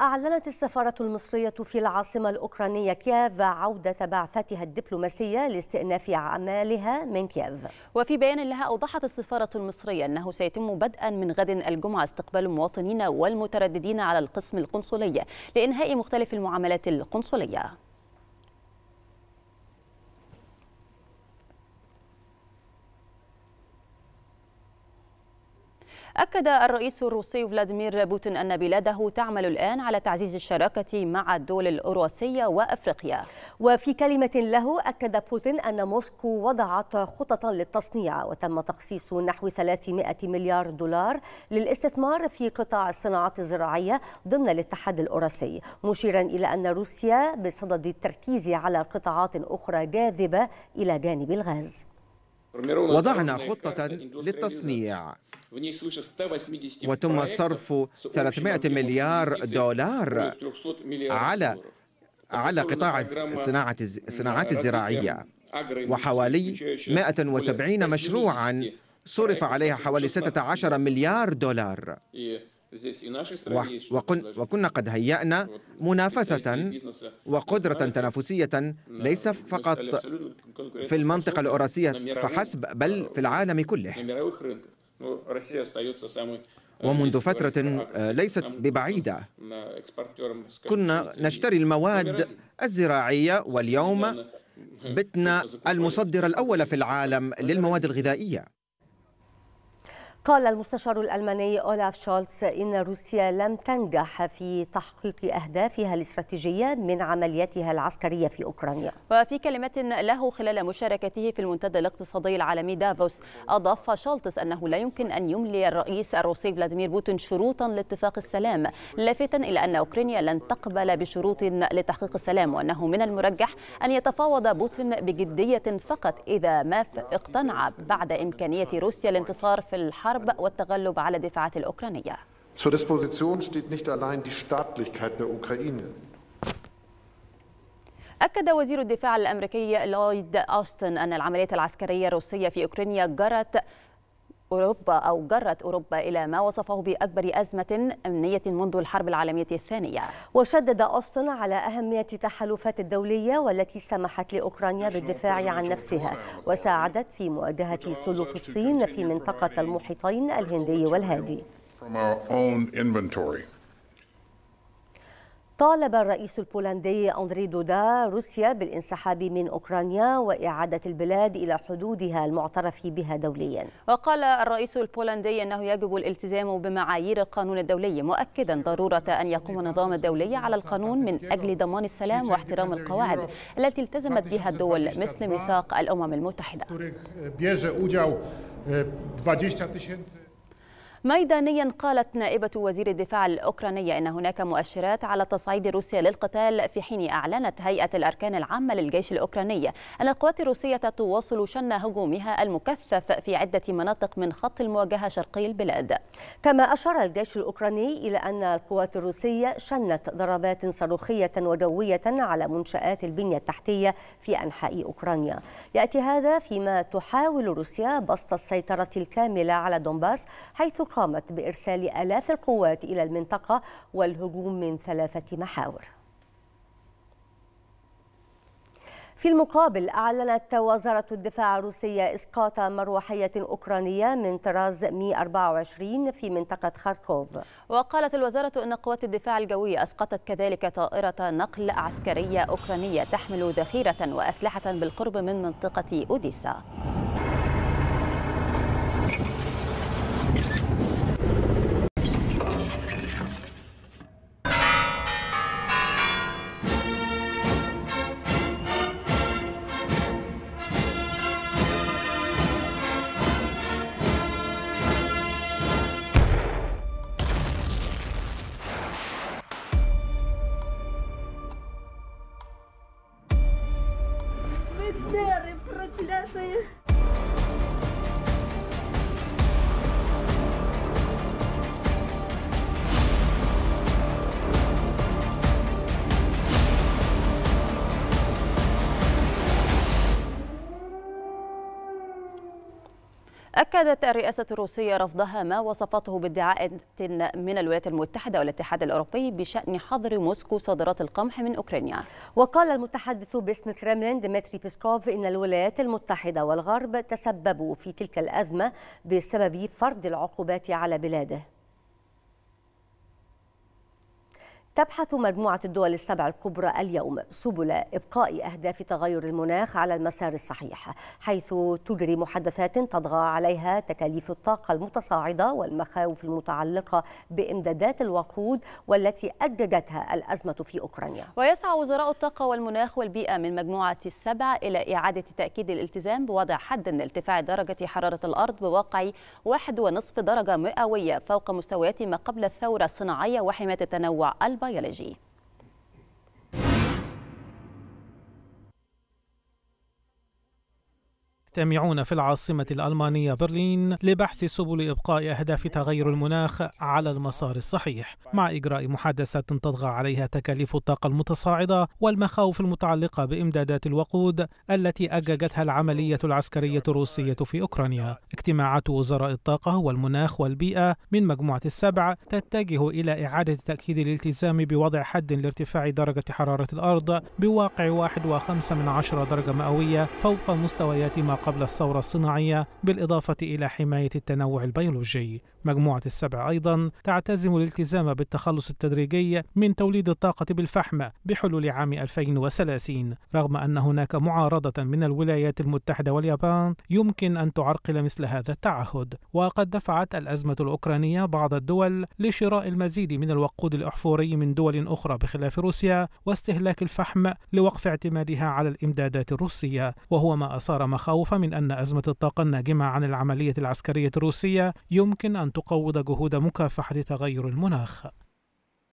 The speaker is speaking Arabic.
أعلنت السفارة المصرية في العاصمة الأوكرانية كييف عودة بعثتها الدبلوماسية لاستئناف أعمالها من كييف وفي بيان لها أوضحت السفارة المصرية أنه سيتم بدءا من غد الجمعة استقبال المواطنين والمترددين على القسم القنصلي لإنهاء مختلف المعاملات القنصلية أكد الرئيس الروسي فلاديمير بوتين أن بلاده تعمل الآن على تعزيز الشراكة مع الدول الأوروسية وأفريقيا وفي كلمة له أكد بوتين أن موسكو وضعت خططا للتصنيع وتم تخصيص نحو 300 مليار دولار للاستثمار في قطاع الصناعات الزراعية ضمن الاتحاد الأوروسي مشيرا إلى أن روسيا بصدد التركيز على قطاعات أخرى جاذبة إلى جانب الغاز وضعنا خطة للتصنيع وتم صرف 300 مليار دولار على على قطاع الصناعة الصناعات الزراعية وحوالي 170 مشروعا صرف عليها حوالي 16 مليار دولار وكن وكنا قد هيأنا منافسة وقدرة تنافسية ليس فقط في المنطقة الأوراسية فحسب بل في العالم كله ومنذ فترة ليست ببعيدة كنا نشتري المواد الزراعية واليوم بتنا المصدر الأول في العالم للمواد الغذائية قال المستشار الألماني أولاف شولتس إن روسيا لم تنجح في تحقيق أهدافها الاستراتيجية من عملياتها العسكرية في أوكرانيا وفي كلمة له خلال مشاركته في المنتدى الاقتصادي العالمي دافوس أضاف شولتس أنه لا يمكن أن يملي الرئيس الروسي فلاديمير بوتين شروطا لاتفاق السلام لافتا إلى أن أوكرانيا لن تقبل بشروط لتحقيق السلام وأنه من المرجح أن يتفاوض بوتين بجدية فقط إذا ما اقتنع بعد إمكانية روسيا الانتصار في الحرب الحرب والتغلب على الدفاعات الأوكرانية Zur Disposition steht nicht allein die Staatlichkeit der Ukraine. أكد وزير الدفاع الأمريكي لويد أوستن أن العمليات العسكرية الروسية في أوكرانيا جرت أوروبا أو جرت أوروبا إلى ما وصفه بأكبر أزمة أمنية منذ الحرب العالمية الثانية وشدد أوستن على أهمية التحالفات الدولية والتي سمحت لأوكرانيا بالدفاع عن نفسها وساعدت في مواجهة سلوك الصين في منطقة المحيطين الهندي والهادي طالب الرئيس البولندي أندري دودا روسيا بالانسحاب من أوكرانيا وإعادة البلاد إلى حدودها المعترف بها دوليا وقال الرئيس البولندي أنه يجب الالتزام بمعايير القانون الدولي مؤكدا ضرورة أن يقوم النظام الدولي على القانون من أجل ضمان السلام واحترام القواعد التي التزمت بها الدول مثل ميثاق الأمم المتحدة ميدانيا قالت نائبة وزير الدفاع الأوكرانية أن هناك مؤشرات على تصعيد روسيا للقتال في حين أعلنت هيئة الأركان العامة للجيش الأوكراني أن القوات الروسية تواصل شن هجومها المكثف في عدة مناطق من خط المواجهة شرقي البلاد كما أشار الجيش الأوكراني إلى أن القوات الروسية شنت ضربات صاروخية وجوية على منشآت البنية التحتية في أنحاء أوكرانيا يأتي هذا فيما تحاول روسيا بسط السيطرة الكاملة على دونباس حيث قامت بإرسال آلاف القوات إلى المنطقة والهجوم من ثلاثة محاور في المقابل أعلنت وزارة الدفاع الروسية إسقاط مروحية أوكرانية من طراز مي 24 في منطقة خاركوف وقالت الوزارة أن قوات الدفاع الجوي أسقطت كذلك طائرة نقل عسكرية أوكرانية تحمل ذخيرة وأسلحة بالقرب من منطقة أوديسا Деры проклятые! أكدت الرئاسة الروسية رفضها ما وصفته بادعاء من الولايات المتحدة والاتحاد الأوروبي بشأن حظر موسكو صادرات القمح من أوكرانيا وقال المتحدث باسم كرemlin ديمتري بيسكوف إن الولايات المتحدة والغرب تسببوا في تلك الأزمة بسبب فرض العقوبات على بلاده تبحث مجموعة الدول السبع الكبرى اليوم سبل إبقاء أهداف تغير المناخ على المسار الصحيح حيث تجري محادثات تضغى عليها تكاليف الطاقة المتصاعدة والمخاوف المتعلقة بإمدادات الوقود والتي أججتها الأزمة في أوكرانيا ويسعى وزراء الطاقة والمناخ والبيئة من مجموعة السبع إلى إعادة تأكيد الالتزام بوضع حد لارتفاع درجة حرارة الأرض بواقع 1.5 درجة مئوية فوق مستويات ما قبل الثورة الصناعية وحماية التنوع البحري بيولوجي يجتمعون في العاصمة الألمانية برلين لبحث سبل إبقاء أهداف تغير المناخ على المسار الصحيح مع إجراء محادثات تطغى عليها تكاليف الطاقة المتصاعدة والمخاوف المتعلقة بإمدادات الوقود التي أججتها العملية العسكرية الروسية في أوكرانيا اجتماعات وزراء الطاقة والمناخ والبيئة من مجموعة السبع تتجه إلى إعادة تأكيد الالتزام بوضع حد لارتفاع درجة حرارة الأرض بواقع 1.5 درجة مئوية فوق مستويات ما قبل الثورة الصناعية بالإضافة إلى حماية التنوع البيولوجي مجموعة السبع أيضا تعتزم الالتزام بالتخلص التدريجي من توليد الطاقة بالفحم بحلول عام 2030 رغم أن هناك معارضة من الولايات المتحدة واليابان يمكن أن تعرقل مثل هذا التعهد وقد دفعت الأزمة الأوكرانية بعض الدول لشراء المزيد من الوقود الأحفوري من دول أخرى بخلاف روسيا واستهلاك الفحم لوقف اعتمادها على الإمدادات الروسية وهو ما أثار مخاوف من أن أزمة الطاقة الناجمة عن العملية العسكرية الروسية يمكن أن تقوض جهود مكافحة تغير المناخ